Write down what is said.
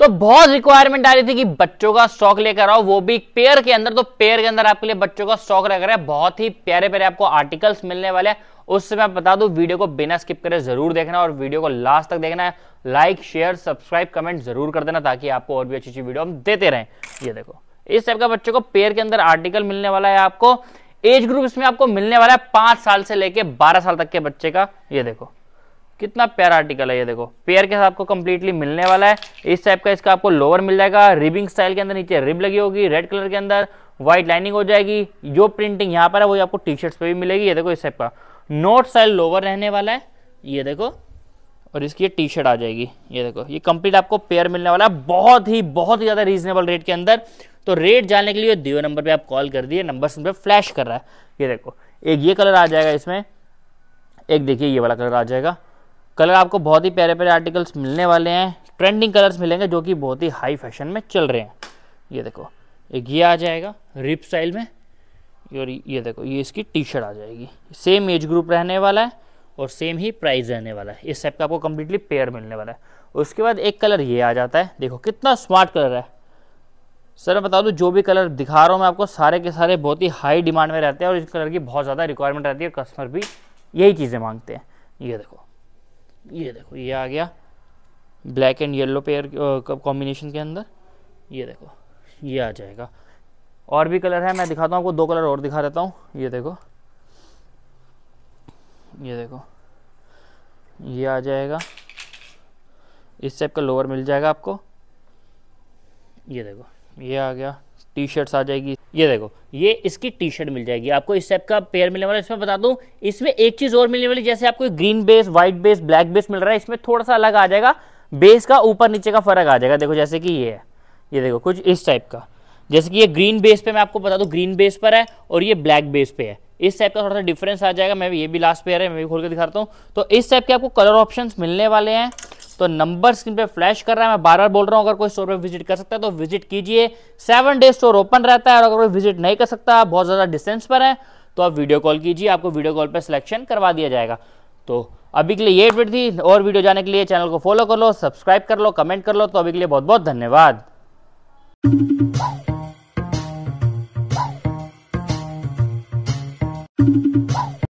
तो बहुत रिक्वायरमेंट आ रही थी कि बच्चों का स्टॉक लेकर आओ वो भी पेयर के अंदर तो पेयर के अंदर आपके लिए बच्चों का स्टॉक रख रहा है बहुत ही प्यारे प्यारे आपको आर्टिकल्स मिलने वाले हैं उससे मैं बता दूं वीडियो को बिना स्किप करे जरूर देखना और वीडियो को लास्ट तक देखना है लाइक शेयर सब्सक्राइब कमेंट जरूर कर देना ताकि आपको और भी अच्छी अच्छी वीडियो हम देते रहें ये देखो इस टाइप का बच्चों को पेयर के अंदर आर्टिकल मिलने वाला है आपको एज ग्रुप इसमें आपको मिलने वाला है पांच साल से लेके बारह साल तक के बच्चे का ये देखो कितना प्यारा आर्टिकल है ये देखो पेयर के साथ आपको कंप्लीटली मिलने वाला है इस टाइप का इसका आपको लोअर मिल जाएगा रिबिंग स्टाइल के अंदर नीचे रिब लगी होगी रेड कलर के अंदर व्हाइट लाइनिंग हो जाएगी जो प्रिंटिंग यहाँ पर है वही आपको टी शर्ट्स पर भी मिलेगी ये देखो इस टाइप का नोट स्टाइल लोअर रहने वाला है ये देखो और इसकी ये टी शर्ट आ जाएगी ये देखो ये कंप्लीट आपको पेयर मिलने वाला है बहुत ही बहुत ही ज़्यादा रीजनेबल रेट के अंदर तो रेट जानने के लिए दियो नंबर पर आप कॉल कर दिए नंबर पर फ्लैश कर रहा है ये देखो एक ये कलर आ जाएगा इसमें एक देखिए ये वाला कलर आ जाएगा कलर आपको बहुत ही प्यारे प्यारे आर्टिकल्स मिलने वाले हैं ट्रेंडिंग कलर्स मिलेंगे जो कि बहुत ही हाई फैशन में चल रहे हैं ये देखो एक ये आ जाएगा रिप स्टाइल में और ये देखो ये इसकी टी शर्ट आ जाएगी सेम एज ग्रुप रहने वाला है और सेम ही प्राइस रहने वाला है इस टाइप का आपको कम्प्लीटली पेयर मिलने वाला है उसके बाद एक कलर ये आ जाता है देखो कितना स्मार्ट कलर है सर मैं बता दूँ जो भी कलर दिखा रहा हूँ मैं आपको सारे के सारे बहुत ही हाई डिमांड में रहते हैं और इस कलर की बहुत ज़्यादा रिक्वायरमेंट रहती है कस्टमर भी यही चीज़ें मांगते हैं ये देखो ये देखो ये आ गया black and yellow pair combination के अंदर ये देखो ये आ जाएगा और भी कलर है मैं दिखाता हूँ आपको दो कलर और दिखा देता हूँ ये देखो ये देखो ये आ जाएगा इस टाइप का लोअर मिल जाएगा आपको ये देखो ये आ गया टी शर्ट्स आ जाएगी ये देखो ये इसकी टी शर्ट मिल जाएगी आपको इस टाइप का पेयर मिलने वाला है इसमें बता दूं इसमें एक चीज़ और मिलने वाली जैसे आपको green base white base black base मिल रहा है इसमें थोड़ा सा अलग आ जाएगा बेस का ऊपर नीचे का फर्क आ जाएगा देखो जैसे कि ये है ये देखो कुछ इस टाइप का जैसे कि ये ग्रीन बेस पे मैं आपको बता दूं ग्रीन बेस पर है और ये ब्लैक बेस पे है इस टाइप का थोड़ा सा डिफरेंस आ जाएगा मैं भी ये भी लास्ट पेयर है मैं भी खोल के दिखाता हूँ तो इस टाइप के आपको कलर ऑप्शन मिलने वाले हैं तो नंबर स्क्रीन पे फ्लैश कर रहा है मैं बार बार बोल रहा हूँ अगर कोई स्टोर पे विजिट कर सकता है तो विजिट कीजिए सेवन डे स्टोर ओपन रहता है और अगर कोई विजिट नहीं कर सकता बहुत ज़्यादा डिस्टेंस पर है तो आप वीडियो कॉल कीजिए आपको वीडियो कॉल पर सिलेक्शन करवा दिया जाएगा तो अभी के लिए ये अपडेट थी और वीडियो जाने के लिए चैनल को फॉलो कर लो सब्सक्राइब कर लो कमेंट कर लो तो अभी के लिए बहुत बहुत धन्यवाद